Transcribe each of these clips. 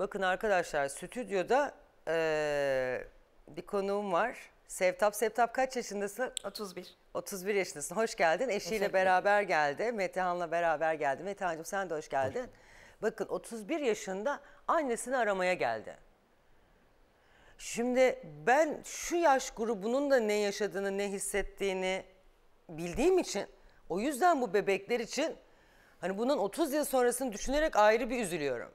Bakın arkadaşlar stüdyoda e, bir konuğum var. Sevtap, Sevtap kaç yaşındasın? 31. 31 yaşındasın. Hoş geldin. Eşiyle beraber geldi. Metehan'la beraber geldi. Metehan'cığım sen de hoş geldin. Hoş Bakın 31 yaşında annesini aramaya geldi. Şimdi ben şu yaş grubunun da ne yaşadığını, ne hissettiğini bildiğim için o yüzden bu bebekler için hani bunun 30 yıl sonrasını düşünerek ayrı bir üzülüyorum.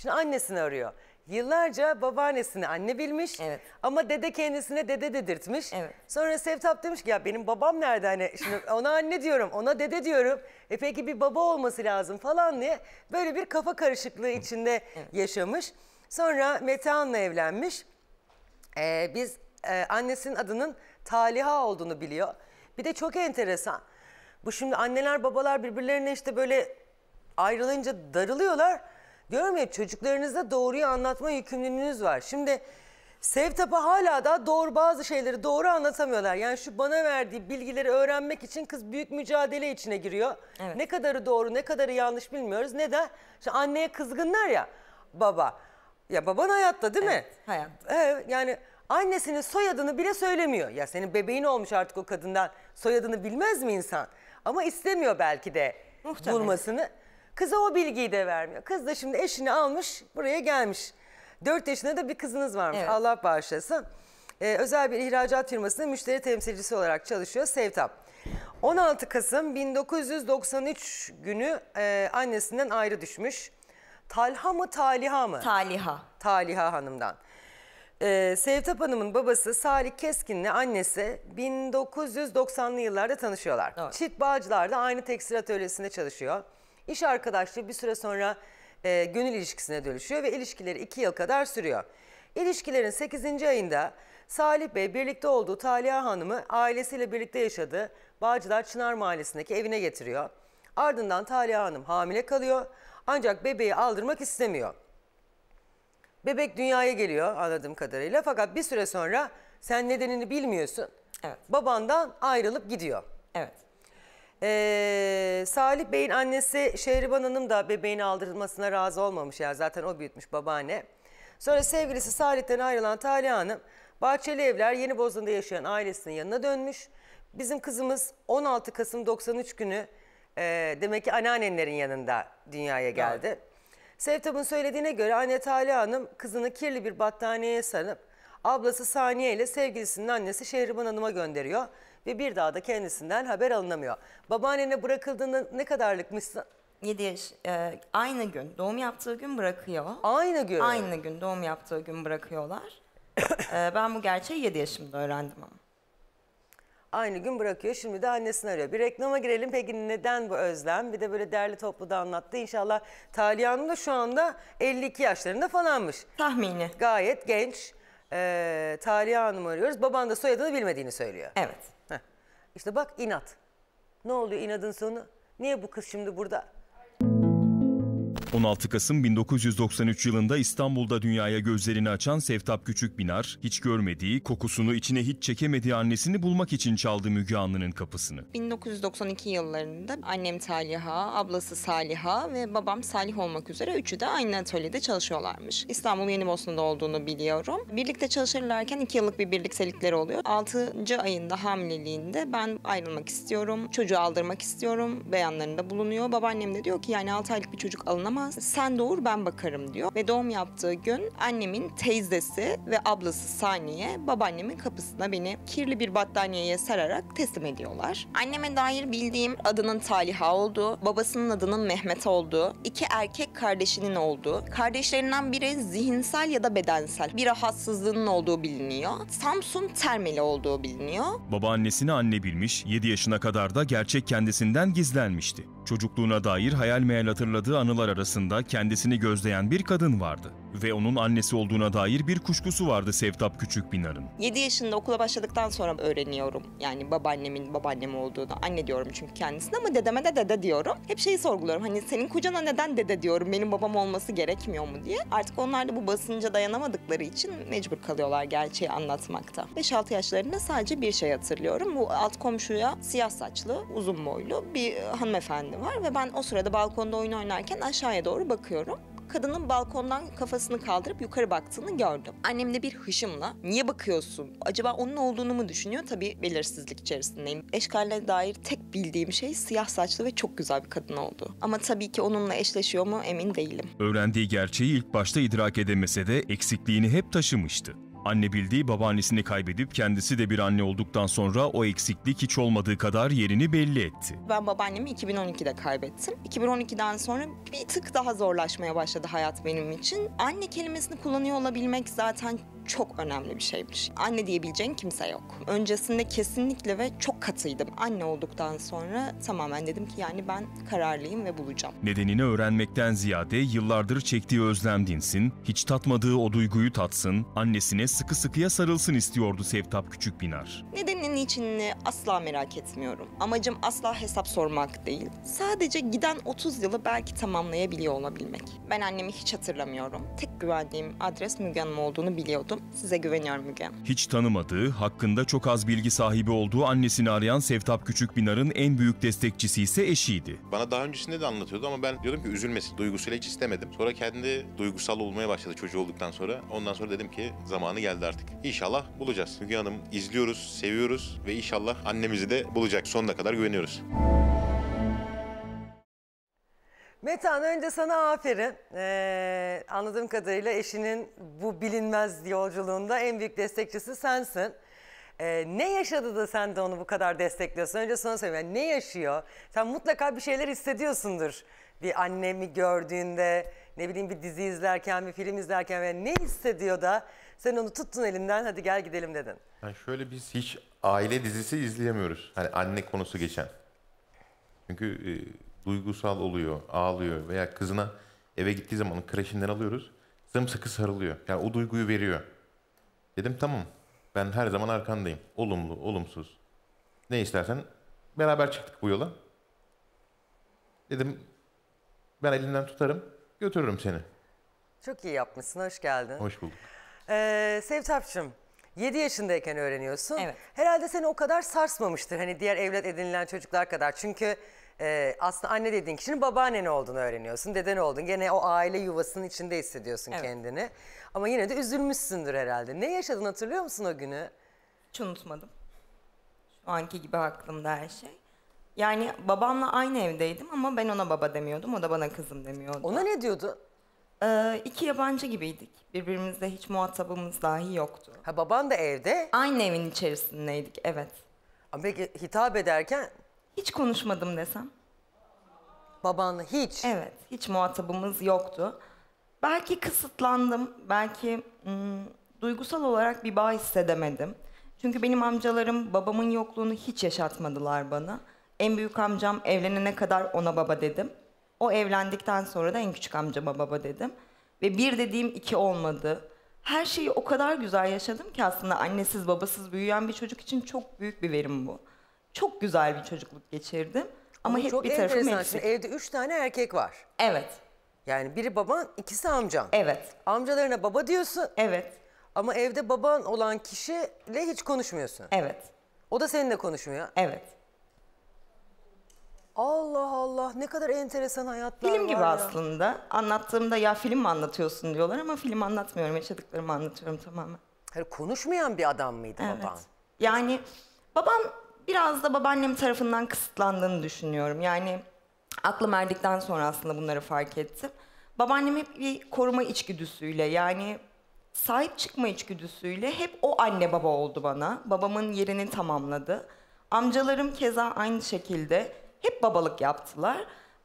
Şimdi annesini arıyor. Yıllarca babaannesini anne bilmiş Evet. ama dede kendisine dede dedirtmiş. Evet. Sonra Sevtap demiş ki ya benim babam nerede hani şimdi ona anne diyorum ona dede diyorum. E peki bir baba olması lazım falan diye böyle bir kafa karışıklığı içinde yaşamış. Sonra Mete Metehan'la evlenmiş. Ee, biz e, annesinin adının Taliha olduğunu biliyor. Bir de çok enteresan. Bu şimdi anneler babalar birbirlerine işte böyle ayrılınca darılıyorlar. Diyorum ya çocuklarınıza doğruyu anlatma yükümlülüğünüz var. Şimdi Sevtap'a hala da doğru bazı şeyleri doğru anlatamıyorlar. Yani şu bana verdiği bilgileri öğrenmek için kız büyük mücadele içine giriyor. Evet. Ne kadarı doğru ne kadarı yanlış bilmiyoruz. Neden? İşte anneye kızgınlar ya baba. Ya baban hayatta değil mi? Evet, yani annesinin soyadını bile söylemiyor. Ya senin bebeğin olmuş artık o kadından soyadını bilmez mi insan? Ama istemiyor belki de Muhtemelen. bulmasını. Kıza o bilgiyi de vermiyor. Kız da şimdi eşini almış buraya gelmiş. 4 yaşında da bir kızınız varmış evet. Allah bağışlasın. Ee, özel bir ihracat firmasının müşteri temsilcisi olarak çalışıyor Sevtap. 16 Kasım 1993 günü e, annesinden ayrı düşmüş. Talha mı Taliha mı? Taliha. Taliha Hanım'dan. Ee, Sevtap Hanım'ın babası Salih Keskin'le annesi 1990'lı yıllarda tanışıyorlar. Evet. Çift da aynı tekstil atölyesinde çalışıyor. İş arkadaşlığı bir süre sonra e, gönül ilişkisine dönüşüyor ve ilişkileri iki yıl kadar sürüyor. İlişkilerin 8. ayında Salih Bey birlikte olduğu Taliha Hanım'ı ailesiyle birlikte yaşadığı Bağcılar Çınar Mahallesi'ndeki evine getiriyor. Ardından Taliha Hanım hamile kalıyor ancak bebeği aldırmak istemiyor. Bebek dünyaya geliyor anladığım kadarıyla fakat bir süre sonra sen nedenini bilmiyorsun. Evet. Babandan ayrılıp gidiyor. Evet. Ee, ee, Salih Bey'in annesi Şehriban Hanım da bebeğini aldırılmasına razı olmamış ya zaten o büyütmüş babaanne. Sonra sevgilisi Salih'ten ayrılan Talih Hanım Bahçeli Evler Yeni Bozun'da yaşayan ailesinin yanına dönmüş. Bizim kızımız 16 Kasım 93 günü e, demek ki anneannenlerin yanında dünyaya geldi. Evet. Sevtap'ın söylediğine göre anne Talih Hanım kızını kirli bir battaniyeye sarıp ablası Saniye ile sevgilisinin annesi Şehriban Hanım'a gönderiyor ve bir daha da kendisinden haber alınamıyor. Babaannene bırakıldığında ne kadarlıkmış? 7 yaş, e, aynı gün doğum yaptığı gün bırakıyor. Aynı gün? Aynı gün doğum yaptığı gün bırakıyorlar. e, ben bu gerçeği 7 yaşımda öğrendim ama. Aynı gün bırakıyor şimdi de annesini arıyor. Bir reklama girelim peki neden bu özlem? Bir de böyle derli toplu da anlattı. İnşallah Talya Hanım da şu anda 52 yaşlarında falanmış. Tahmini. Gayet genç e, Taliha Hanım'ı arıyoruz. Baban da soyadını bilmediğini söylüyor. Evet. Heh. İşte bak inat. Ne oluyor inadın sonu? Niye bu kız şimdi burada 16 Kasım 1993 yılında İstanbul'da dünyaya gözlerini açan Sevtap küçük Binar hiç görmediği, kokusunu içine hiç çekemediği annesini bulmak için çaldı Müge Anlı'nın kapısını. 1992 yıllarında annem Taliha, ablası Saliha ve babam Salih olmak üzere üçü de aynı atölyede çalışıyorlarmış. İstanbul Yeni Bosna'da olduğunu biliyorum. Birlikte çalışırlarken iki yıllık bir birliktelikleri oluyor. 6. ayında hamileliğinde ben ayrılmak istiyorum, çocuğu aldırmak istiyorum beyanlarında bulunuyor. Babaannem de diyor ki yani 6 aylık bir çocuk alınamaz olmaz. Sen doğur ben bakarım diyor. Ve doğum yaptığı gün annemin teyzesi ve ablası Saniye babaannemin kapısına beni kirli bir battaniyeye sararak teslim ediyorlar. Anneme dair bildiğim adının Taliha olduğu, babasının adının Mehmet olduğu, iki erkek kardeşinin olduğu, kardeşlerinden biri zihinsel ya da bedensel bir rahatsızlığının olduğu biliniyor. Samsun Termeli olduğu biliniyor. Babaannesini anne bilmiş, 7 yaşına kadar da gerçek kendisinden gizlenmişti. Çocukluğuna dair hayal meyal hatırladığı anılar arasında arasında kendisini gözleyen bir kadın vardı ve onun annesi olduğuna dair bir kuşkusu vardı Sevtap küçük Küçükbinar'ın. 7 yaşında okula başladıktan sonra öğreniyorum. Yani babaannemin babaannem olduğunu. Anne diyorum çünkü kendisine ama dedeme de dede diyorum. Hep şeyi sorguluyorum. Hani senin kucana neden dede diyorum? Benim babam olması gerekmiyor mu diye. Artık onlar da bu basınca dayanamadıkları için mecbur kalıyorlar gerçeği anlatmakta. 5-6 yaşlarında sadece bir şey hatırlıyorum. Bu alt komşuya siyah saçlı, uzun boylu bir hanımefendi var ve ben o sırada balkonda oyun oynarken aşağıya doğru bakıyorum kadının balkondan kafasını kaldırıp yukarı baktığını gördüm. Annemle bir hışımla niye bakıyorsun? Acaba onun olduğunu mu düşünüyor? Tabii belirsizlik içerisindeyim. Eşkal'le dair tek bildiğim şey siyah saçlı ve çok güzel bir kadın oldu. Ama tabii ki onunla eşleşiyor mu emin değilim. Öğrendiği gerçeği ilk başta idrak edemese de eksikliğini hep taşımıştı. Anne bildiği babaannesini kaybedip kendisi de bir anne olduktan sonra o eksiklik hiç olmadığı kadar yerini belli etti. Ben babaannemi 2012'de kaybettim. 2012'den sonra bir tık daha zorlaşmaya başladı hayat benim için. Anne kelimesini kullanıyor olabilmek zaten çok önemli bir şeymiş. Anne diyebileceğin kimse yok. Öncesinde kesinlikle ve çok katıydım. Anne olduktan sonra tamamen dedim ki yani ben kararlıyım ve bulacağım. Nedenini öğrenmekten ziyade yıllardır çektiği özlem dinsin, hiç tatmadığı o duyguyu tatsın, annesine sıkı sıkıya sarılsın istiyordu Sevtap küçük Binar. Nedenini niçinini asla merak etmiyorum. Amacım asla hesap sormak değil. Sadece giden 30 yılı belki tamamlayabiliyor olabilmek. Ben annemi hiç hatırlamıyorum. Tek güvendiğim adres Müge Hanım olduğunu biliyordum yaptım. Size güveniyorum Müge Hiç tanımadığı, hakkında çok az bilgi sahibi olduğu annesini arayan Sevtap küçük binarın en büyük destekçisi ise eşiydi. Bana daha öncesinde de anlatıyordu ama ben diyordum ki üzülmesin duygusuyla hiç istemedim. Sonra kendi duygusal olmaya başladı çocuğu olduktan sonra. Ondan sonra dedim ki zamanı geldi artık. İnşallah bulacağız. Müge Hanım izliyoruz, seviyoruz ve inşallah annemizi de bulacak. Sonuna kadar güveniyoruz. Metan önce sana aferin. Ee, anladığım kadarıyla eşinin bu bilinmez yolculuğunda en büyük destekçisi sensin. Ee, ne yaşadı da sen de onu bu kadar destekliyorsun? Önce sana söyleyeyim. Yani ne yaşıyor? Sen mutlaka bir şeyler hissediyorsundur. Bir annemi gördüğünde, ne bileyim bir dizi izlerken, bir film izlerken yani ne hissediyor da sen onu tuttun elinden hadi gel gidelim dedin. Yani şöyle biz hiç aile dizisi izleyemiyoruz. Hani anne konusu geçen. Çünkü e, duygusal oluyor, ağlıyor veya kızına eve gittiği zaman kreşinden alıyoruz. Sımsıkı sarılıyor. Yani o duyguyu veriyor. Dedim tamam. Ben her zaman arkandayım. Olumlu, olumsuz. Ne istersen beraber çıktık bu yola. Dedim ben elinden tutarım, götürürüm seni. Çok iyi yapmışsın, hoş geldin. Hoş bulduk. Ee, Sevtapçım, 7 yaşındayken öğreniyorsun. Evet. Herhalde seni o kadar sarsmamıştır hani diğer evlat edinilen çocuklar kadar. Çünkü e, aslında anne dediğin kişinin babaannen olduğunu öğreniyorsun, deden oldun. Gene o aile yuvasının içinde hissediyorsun Evet. kendini. Ama yine de üzülmüşsündür herhalde. Ne yaşadın hatırlıyor musun o günü? Hiç unutmadım. Şu anki gibi aklımda her şey. Yani babamla aynı evdeydim ama ben ona baba demiyordum, o da bana kızım demiyordu. Ona ne diyordun? Ee, iki yabancı gibiydik. Birbirimizle hiç muhatabımız dahi yoktu. Ha baban da evde. Aynı evin içerisindeydik, evet. Ama peki hitap ederken hiç konuşmadım desem. Babanla hiç. Evet, hiç muhatabımız yoktu. Belki kısıtlandım, belki ım, hmm, duygusal olarak bir bağ hissedemedim. Çünkü benim amcalarım babamın yokluğunu hiç yaşatmadılar bana. En büyük amcam evlenene kadar ona baba dedim. O evlendikten sonra da en küçük amcama baba dedim. Ve bir dediğim iki olmadı. Her şeyi o kadar güzel yaşadım ki aslında annesiz babasız büyüyen bir çocuk için çok büyük bir verim bu. Çok güzel bir çocukluk geçirdim. Ama hep çok bir tarafım enteresan. evde üç tane erkek var. Evet. Yani biri baban, ikisi amcan. Evet. Amcalarına baba diyorsun. Evet. Ama evde baban olan kişiyle hiç konuşmuyorsun. Evet. O da seninle konuşmuyor. Evet. Allah Allah ne kadar enteresan hayatlar Film var gibi ya. aslında. Anlattığımda ya film mi anlatıyorsun diyorlar ama film anlatmıyorum. Yaşadıklarımı anlatıyorum tamamen. Hayır, konuşmayan bir adam mıydı Evet. baban? Yani babam biraz da babaannem tarafından kısıtlandığını düşünüyorum. Yani aklım erdikten sonra aslında bunları fark ettim. Babaannem hep bir koruma içgüdüsüyle yani sahip çıkma içgüdüsüyle hep o anne baba oldu bana. Babamın yerini tamamladı. Amcalarım keza aynı şekilde hep babalık yaptılar.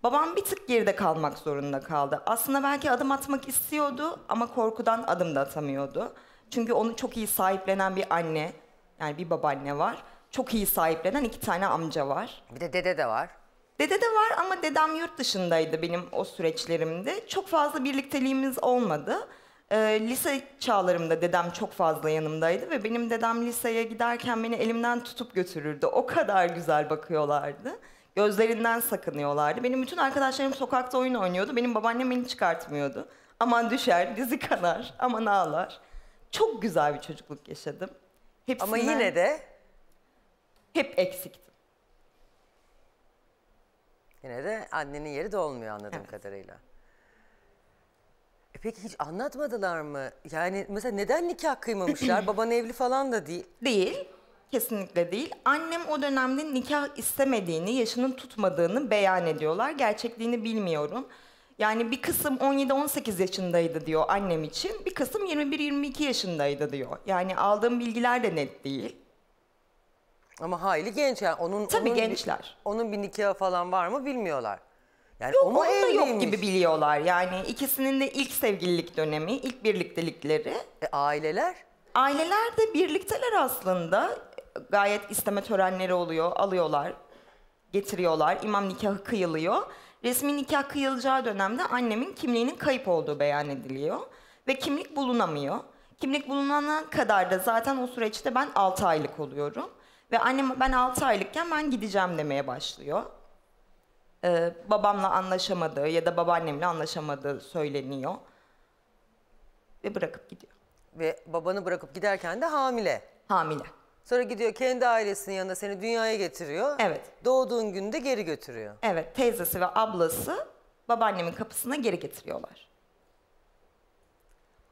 Babam bir tık geride kalmak zorunda kaldı. Aslında belki adım atmak istiyordu ama korkudan adım da atamıyordu. Çünkü onu çok iyi sahiplenen bir anne, yani bir babaanne var çok iyi sahiplenen iki tane amca var. Bir de dede de var. Dede de var ama dedem yurt dışındaydı benim o süreçlerimde. Çok fazla birlikteliğimiz olmadı. Ee, lise çağlarımda dedem çok fazla yanımdaydı ve benim dedem liseye giderken beni elimden tutup götürürdü. O kadar güzel bakıyorlardı. Gözlerinden sakınıyorlardı. Benim bütün arkadaşlarım sokakta oyun oynuyordu. Benim babaannem beni çıkartmıyordu. Aman düşer, dizi kanar, aman ağlar. Çok güzel bir çocukluk yaşadım. Hepsinden... Ama yine de hep eksiktim. Yine de annenin yeri de olmuyor anladığım evet. kadarıyla. E peki hiç anlatmadılar mı? Yani mesela neden nikah kıymamışlar? Baban evli falan da değil. Değil. Kesinlikle değil. Annem o dönemde nikah istemediğini, yaşının tutmadığını beyan ediyorlar. Gerçekliğini bilmiyorum. Yani bir kısım 17-18 yaşındaydı diyor annem için. Bir kısım 21-22 yaşındaydı diyor. Yani aldığım bilgiler de net değil. Ama hayli genç yani onun Tabii onun gençler. Bir, onun bir nikahı falan var mı bilmiyorlar. Yani yok, o mu onun da yok gibi biliyorlar. Yani ikisinin de ilk sevgililik dönemi, ilk birliktelikleri. E, aileler? Aileler de birlikteler aslında. Gayet isteme törenleri oluyor, alıyorlar, getiriyorlar. İmam nikahı kıyılıyor. Resmi nikah kıyılacağı dönemde annemin kimliğinin kayıp olduğu beyan ediliyor. Ve kimlik bulunamıyor. Kimlik bulunana kadar da zaten o süreçte ben 6 aylık oluyorum. Ve annem ben 6 aylıkken ben gideceğim demeye başlıyor. Ee, babamla anlaşamadığı ya da babaannemle anlaşamadığı söyleniyor. Ve bırakıp gidiyor. Ve babanı bırakıp giderken de hamile. Hamile. Sonra gidiyor kendi ailesinin yanında seni dünyaya getiriyor. Evet. Doğduğun günde geri götürüyor. Evet teyzesi ve ablası babaannemin kapısına geri getiriyorlar.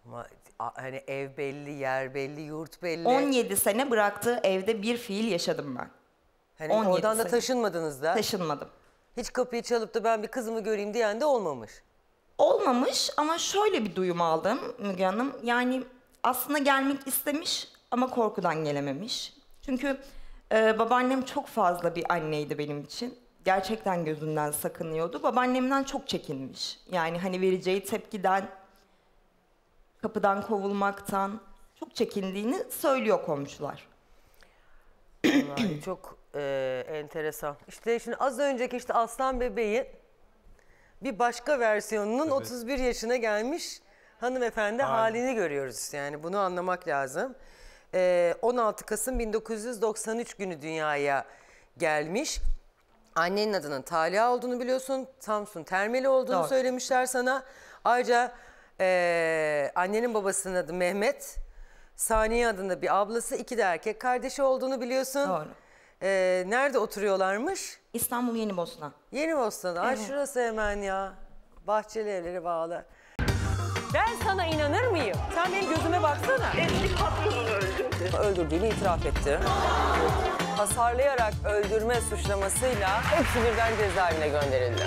Ama hani ev belli, yer belli, yurt belli. 17 sene bıraktığı evde bir fiil yaşadım ben. Hani 17 oradan da taşınmadınız da. Taşınmadım. Hiç kapıyı çalıp da ben bir kızımı göreyim diyen de olmamış. Olmamış ama şöyle bir duyum aldım Müge Hanım. Yani aslında gelmek istemiş ama korkudan gelememiş. Çünkü e, babaannem çok fazla bir anneydi benim için. Gerçekten gözünden sakınıyordu. Babaannemden çok çekinmiş. Yani hani vereceği tepkiden kapıdan kovulmaktan çok çekindiğini söylüyor komşular. çok e, enteresan. İşte şimdi az önceki işte Aslan Bebeği bir başka versiyonunun evet. 31 yaşına gelmiş hanımefendi Aynen. halini görüyoruz. Yani bunu anlamak lazım. E, 16 Kasım 1993 günü dünyaya gelmiş. Annenin adının Talia olduğunu biliyorsun. Samsun Termeli olduğunu Doğru. söylemişler sana. Ayrıca ee, annenin babasının adı Mehmet. Saniye adında bir ablası, iki de erkek kardeşi olduğunu biliyorsun. Doğru. Ee, nerede oturuyorlarmış? İstanbul Yeni Bosna. Yeni Bosna'da. Evet. Ay şurası hemen ya. Bahçeli evleri bağlı. Ben sana inanır mıyım? Sen benim gözüme baksana. Eski patronunu öldürdü. Öldürdüğünü itiraf etti. Hasarlayarak öldürme suçlamasıyla hepsi birden cezaevine gönderildi.